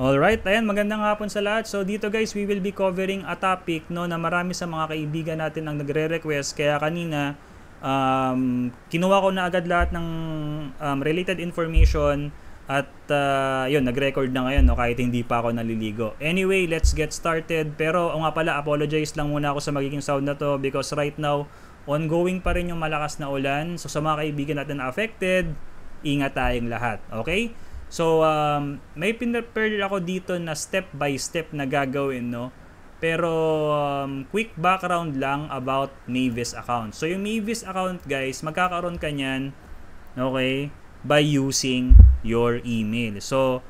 Alright, ayan, magandang hapon sa lahat. So dito guys, we will be covering a topic no, na marami sa mga kaibigan natin ang nagre-request. Kaya kanina, um, kinuha ko na agad lahat ng um, related information at uh, yun, nag-record na ngayon no, kahit hindi pa ako naliligo. Anyway, let's get started. Pero o nga pala, apologize lang muna ako sa magiging sound na to because right now, ongoing pa rin yung malakas na ulan. So sa mga kaibigan natin na affected, ingat tayong lahat. Okay? So, um, may pinrepare ako dito na step by step na gagawin, no? Pero, um, quick background lang about Mavis account. So, yung Mavis account, guys, magkakaroon ka niyan, okay, by using your email. So,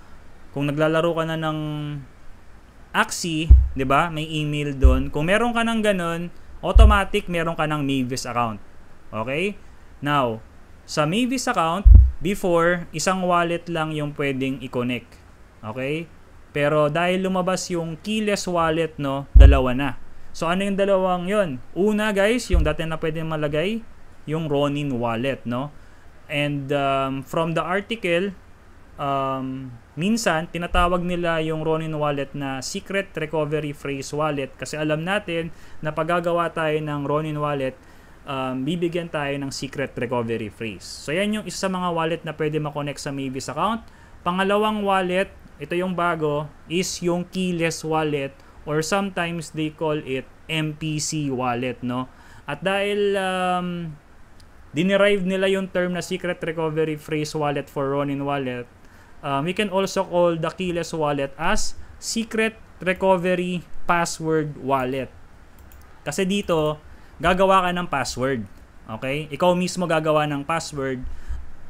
kung naglalaro ka na ng Axie, 'di ba? May email doon. Kung meron ka ng ganun, automatic meron ka ng Mavis account. Okay? Now, sa Mavis account, Before, isang wallet lang yung pwedeng i-connect. Okay? Pero dahil lumabas yung keyless wallet, no, dalawa na. So ano yung dalawang yon? Una guys, yung dati na pwedeng malagay, yung Ronin wallet, no? And um, from the article, um, minsan tinatawag nila yung Ronin wallet na secret recovery phrase wallet kasi alam natin na paggagawa tayo ng Ronin wallet um, bibigyan tayo ng secret recovery phrase. So yan yung isa sa mga wallet na pwede makonect sa Mavis account. Pangalawang wallet, ito yung bago, is yung keyless wallet or sometimes they call it MPC wallet, no? At dahil um, dinerive nila yung term na secret recovery phrase wallet for Ronin wallet, um, we can also call the keyless wallet as secret recovery password wallet. Kasi dito, gagawa ka ng password. Okay? Ikaw mismo gagawa ng password.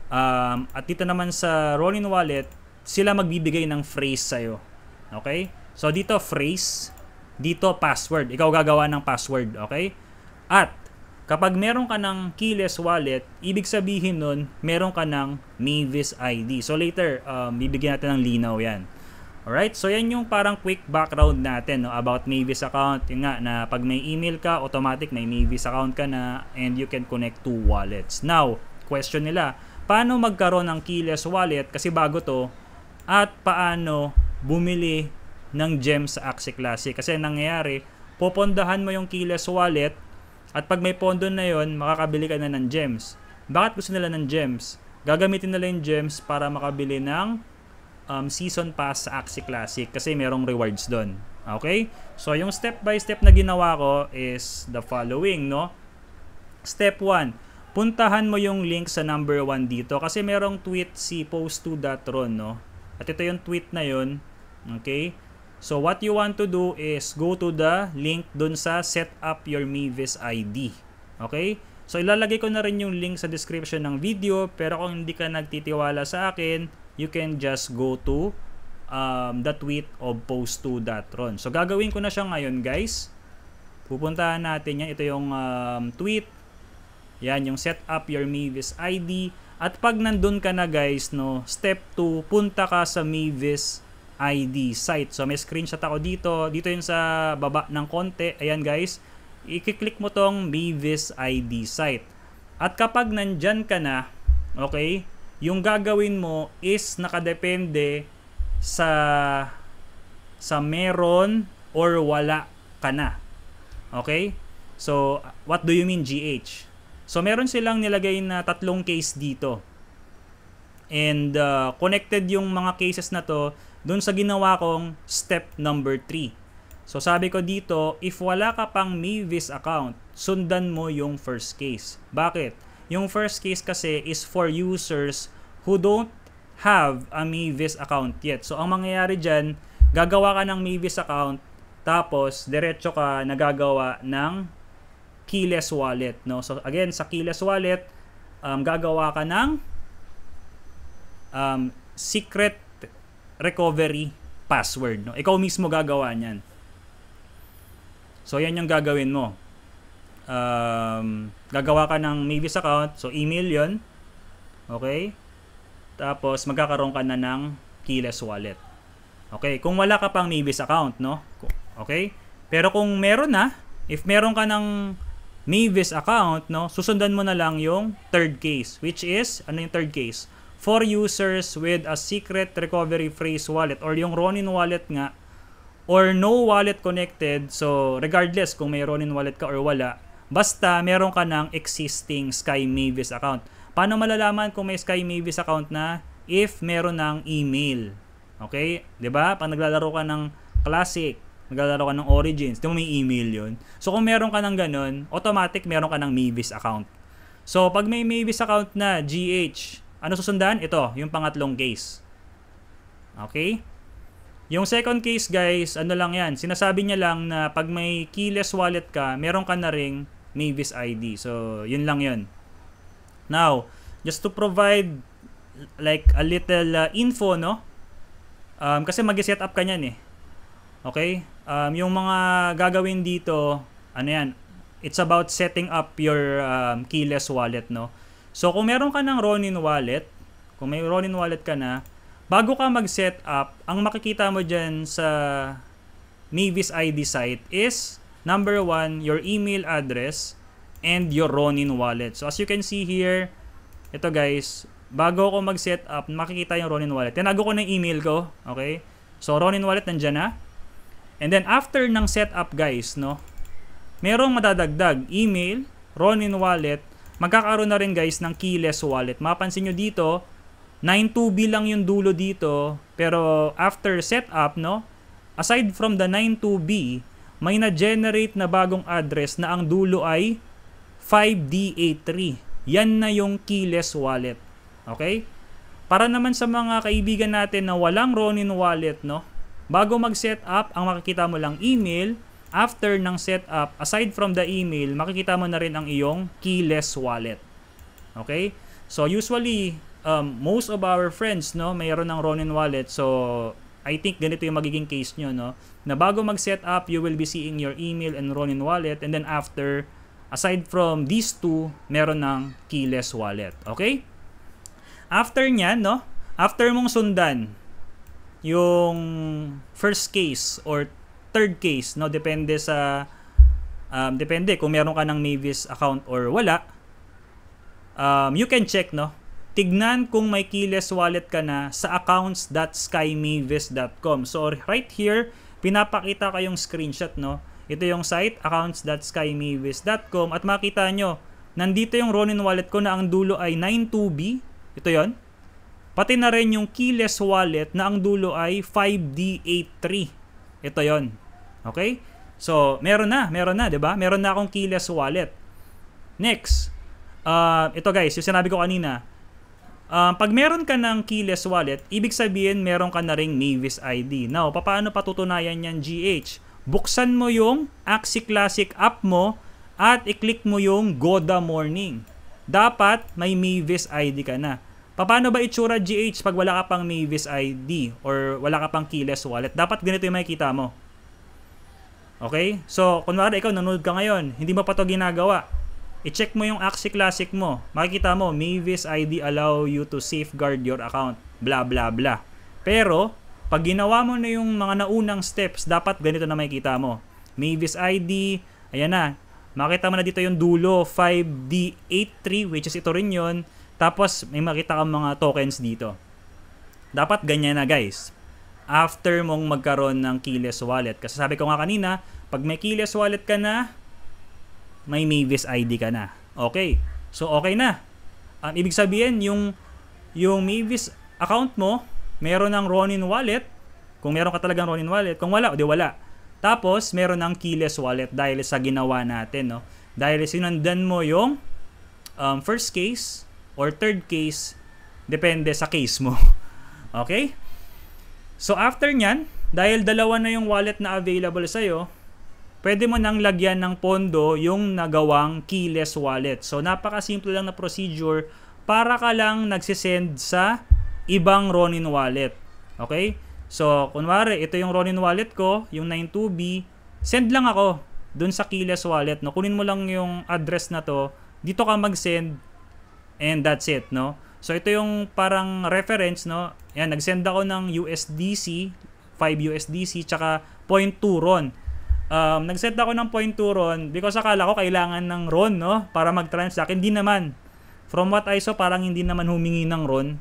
Um, at dito naman sa Rollin Wallet, sila magbibigay ng phrase sa'yo. Okay? So, dito phrase, dito password. Ikaw gagawa ng password. Okay? At, kapag meron ka ng keyless wallet, ibig sabihin nun, meron ka ng Mavis ID. So, later, um, bibigyan natin ng linaw yan. Alright, so yan yung parang quick background natin no, about Mavis account. Yung nga, na pag may email ka, automatic may Mavis account ka na and you can connect to wallets. Now, question nila, paano magkaroon ng keyless wallet kasi bago to at paano bumili ng gems sa Axie Classic. Kasi nangyayari, popondahan mo yung keyless wallet at pag may pondo na yon makakabili ka na ng gems. Bakit gusto nila ng gems? Gagamitin nila yung gems para makabili ng um, season pass sa Axie Classic kasi merong rewards doon. Okay? So, yung step by step na ginawa ko is the following, no? Step 1, puntahan mo yung link sa number 1 dito kasi merong tweet si post2.ron, no? At ito yung tweet na yun. Okay? So, what you want to do is go to the link dun sa set up your Mavis ID. Okay? So, ilalagay ko na rin yung link sa description ng video pero kung hindi ka nagtitiwala sa akin, you can just go to um, the tweet of post2.ron. So, gagawin ko na siya ngayon, guys. Pupuntahan natin yan. Ito yung um, tweet. Yan, yung set up your Mavis ID. At pag nandun ka na guys, no, step 2, punta ka sa Mavis ID site. So may screenshot ako dito. Dito yung sa baba ng konti. Ayan guys, i-click mo tong Mavis ID site. At kapag nandyan ka na, okay, yung gagawin mo is nakadepende sa sa meron or wala ka na. Okay? So, what do you mean GH? So, meron silang nilagay na tatlong case dito. And uh, connected yung mga cases na to dun sa ginawa kong step number 3. So, sabi ko dito, if wala ka pang Mavis account, sundan mo yung first case. Bakit? Yung first case kasi is for users who don't have a Mavis account yet. So, ang mangyayari dyan, gagawa ka ng Mavis account, tapos diretso ka nagagawa ng keyless wallet. No? So, again, sa keyless wallet, um, gagawa ka ng um, secret recovery password. No? Ikaw mismo gagawa niyan. So, yan yung gagawin mo um, gagawa ka ng Mavis account. So, email yon Okay? Tapos, magkakaroon ka na ng keyless wallet. Okay? Kung wala ka pang Mavis account, no? Okay? Pero kung meron na, if meron ka ng Mavis account, no, susundan mo na lang yung third case, which is, ano yung third case? For users with a secret recovery phrase wallet or yung Ronin wallet nga or no wallet connected. So, regardless kung may Ronin wallet ka or wala, Basta meron ka ng existing Sky Mavis account. Paano malalaman kung may Sky Mavis account na? If meron ng email. Okay? 'Di ba? Pag naglalaro ka ng Classic, naglalaro ka ng Origins, di mo may email 'yon. So kung meron ka ng ganun, automatic meron ka ng Mavis account. So pag may Mavis account na GH, ano susundan? Ito, yung pangatlong case. Okay? Yung second case guys, ano lang yan, sinasabi niya lang na pag may keyless wallet ka, meron ka na ring Mavis ID. So, yun lang yun. Now, just to provide like a little uh, info, no? Um, kasi mag-set up ka niyan eh. Okay? Um, yung mga gagawin dito, ano yan, it's about setting up your um, keyless wallet, no? So, kung meron ka ng Ronin wallet, kung may Ronin wallet ka na, bago ka mag-set up, ang makikita mo dyan sa Mavis ID site is Number one, your email address and your Ronin wallet. So as you can see here, ito guys, bago ako mag-set up, makikita yung Ronin wallet. Tinago ko na email ko, okay? So Ronin wallet nandiyan na. And then after ng setup guys, no, merong madadagdag email, Ronin wallet, magkakaroon na rin guys ng keyless wallet. Mapansin nyo dito, 9.2B lang yung dulo dito, pero after setup, no, aside from the 9.2B, may na-generate na bagong address na ang dulo ay 5DA3. Yan na yung keyless wallet. Okay? Para naman sa mga kaibigan natin na walang Ronin wallet, no? Bago mag-set up, ang makikita mo lang email. After ng setup, aside from the email, makikita mo na rin ang iyong keyless wallet. Okay? So usually, um, most of our friends, no, mayroon ng Ronin wallet. So I think ganito yung magiging case nyo, no? Na bago mag-set up, you will be seeing your email and Ronin wallet. And then after, aside from these two, meron ng keyless wallet. Okay? After nyan, no? After mong sundan yung first case or third case, no? Depende sa... Um, depende kung meron ka ng Mavis account or wala. Um, you can check, no? tignan kung may keyless wallet ka na sa accounts.skymavis.com. So right here, pinapakita ko yung screenshot no. Ito yung site accounts.skymavis.com at makita nyo, nandito yung Ronin wallet ko na ang dulo ay 92B. Ito yon. Pati na rin yung keyless wallet na ang dulo ay 5D83. Ito yon. Okay? So, meron na, meron na, 'di ba? Meron na akong keyless wallet. Next. Uh, ito guys, yung sinabi ko kanina, Um, pag meron ka ng keyless wallet, ibig sabihin meron ka na ring Mavis ID. Now, paano patutunayan yan GH? Buksan mo yung Axie Classic app mo at i-click mo yung Goda Morning. Dapat may Mavis ID ka na. Paano ba itsura GH pag wala ka pang Mavis ID or wala ka pang keyless wallet? Dapat ganito yung makikita mo. Okay? So, kunwari ikaw nanood ka ngayon, hindi mo pa to ginagawa i-check mo yung Axie Classic mo. Makikita mo, Mavis ID allow you to safeguard your account. Bla bla bla. Pero, pag ginawa mo na yung mga naunang steps, dapat ganito na makikita mo. Mavis ID, ayan na. Makita mo na dito yung dulo, 5D83, which is ito rin yon. Tapos, may makita kang mga tokens dito. Dapat ganyan na guys. After mong magkaroon ng keyless wallet. Kasi sabi ko nga kanina, pag may keyless wallet ka na, may Mavis ID ka na. Okay. So, okay na. Um, ibig sabihin, yung, yung Mavis account mo, meron ng Ronin wallet. Kung meron ka talagang Ronin wallet. Kung wala, o di wala. Tapos, meron ng keyless wallet dahil sa ginawa natin. No? Dahil sinundan mo yung um, first case or third case, depende sa case mo. okay? So, after nyan, dahil dalawa na yung wallet na available sa'yo, pwede mo nang lagyan ng pondo yung nagawang keyless wallet. So, napakasimple lang na procedure para ka lang nagsisend sa ibang Ronin wallet. Okay? So, kunwari, ito yung Ronin wallet ko, yung 92B, send lang ako dun sa keyless wallet. No? Kunin mo lang yung address na to, dito ka mag-send, and that's it, no? So, ito yung parang reference, no? Yan, nag-send ako ng USDC, 5 USDC, tsaka 0.2 RON. Um, nag-set ako ng point 2 ron because akala ko kailangan ng ron, no? Para mag-transact. Hindi naman. From what I saw, parang hindi naman humingi ng ron.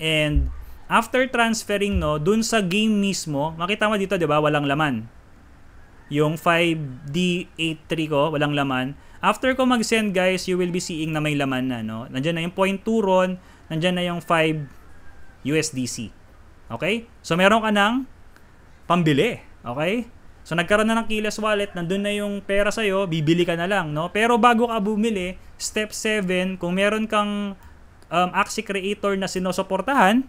And after transferring, no, dun sa game mismo, makita mo dito, di ba, walang laman. Yung 5D83 ko, walang laman. After ko mag-send, guys, you will be seeing na may laman na, no? Nandiyan na yung 0.2 ron, nandiyan na yung 5 USDC. Okay? So, meron ka ng pambili. Okay? So nagkaroon na ng keyless wallet, nandun na yung pera sa iyo, bibili ka na lang, no? Pero bago ka bumili, step 7, kung meron kang um, Axie Creator na sinusuportahan,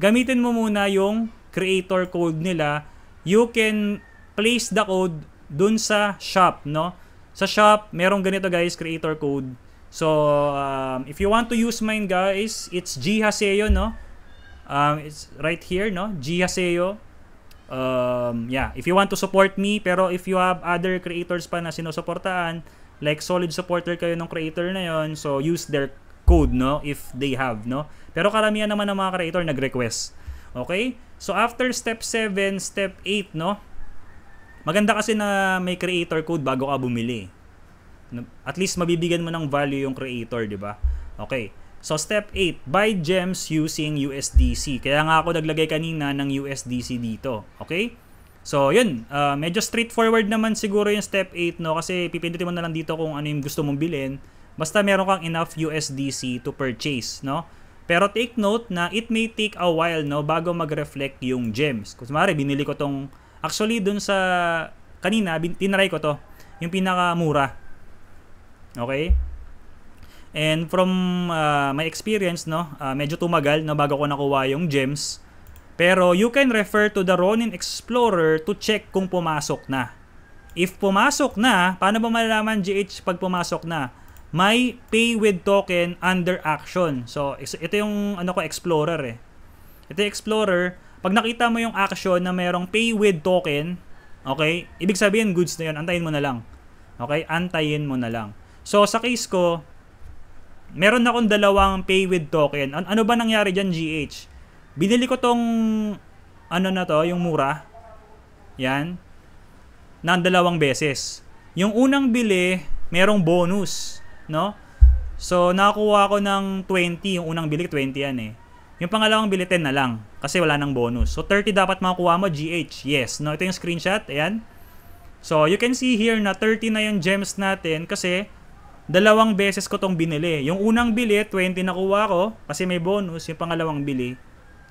gamitin mo muna yung creator code nila. You can place the code dun sa shop, no? Sa shop, merong ganito guys, creator code. So, um, if you want to use mine guys, it's G Haseo, no? Um, it's right here, no? G Haseo um, yeah, if you want to support me, pero if you have other creators pa na sinusuportahan, like solid supporter kayo ng creator na yon, so use their code, no, if they have, no. Pero karamihan naman ng mga creator nag-request. Okay? So after step 7, step 8, no, maganda kasi na may creator code bago ka bumili. At least mabibigyan mo ng value yung creator, di ba? Okay. So step 8, buy gems using USDC. Kaya nga ako naglagay kanina ng USDC dito. Okay? So yun, uh, medyo straightforward naman siguro yung step 8 no kasi pipindutin mo na lang dito kung ano yung gusto mong bilhin. Basta meron kang enough USDC to purchase, no? Pero take note na it may take a while no bago mag-reflect yung gems. Kung mare, binili ko tong actually dun sa kanina, tinry ko to, yung pinakamura. Okay? And from uh, my experience, no, uh, medyo tumagal no, bago ko nakuha yung gems. Pero you can refer to the Ronin Explorer to check kung pumasok na. If pumasok na, paano ba malalaman GH pag pumasok na? May pay with token under action. So ito yung ano ko Explorer eh. Ito yung Explorer, pag nakita mo yung action na mayroong pay with token, okay? Ibig sabihin goods na 'yon, antayin mo na lang. Okay? Antayin mo na lang. So sa case ko, meron akong dalawang pay with token. An- ano ba nangyari dyan, GH? Binili ko tong, ano na to, yung mura. Yan. Nang dalawang beses. Yung unang bili, merong bonus. No? So, nakuha ko ng 20. Yung unang bili, 20 yan eh. Yung pangalawang bili, 10 na lang. Kasi wala nang bonus. So, 30 dapat makukuha mo, GH. Yes. No? Ito yung screenshot. Ayan. So, you can see here na 30 na yung gems natin kasi dalawang beses ko tong binili. Yung unang bili, 20 nakuha ko kasi may bonus. Yung pangalawang bili,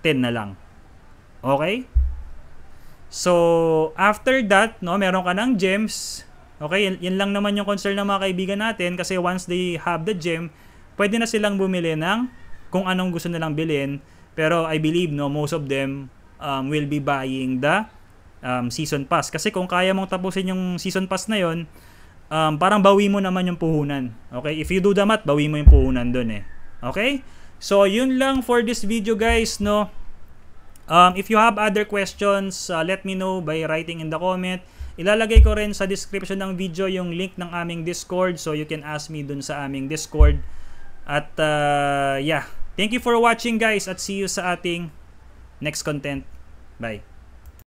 10 na lang. Okay? So, after that, no, meron ka ng gems. Okay, yan lang naman yung concern ng mga kaibigan natin kasi once they have the gem, pwede na silang bumili ng kung anong gusto nilang bilhin. Pero I believe, no, most of them um, will be buying the um, season pass. Kasi kung kaya mong tapusin yung season pass na yon um, parang bawi mo naman yung puhunan. Okay? If you do the math, bawi mo yung puhunan dun eh. Okay? So, yun lang for this video guys, no? Um, if you have other questions, uh, let me know by writing in the comment. Ilalagay ko rin sa description ng video yung link ng aming Discord so you can ask me dun sa aming Discord. At uh, yeah, thank you for watching guys at see you sa ating next content. Bye!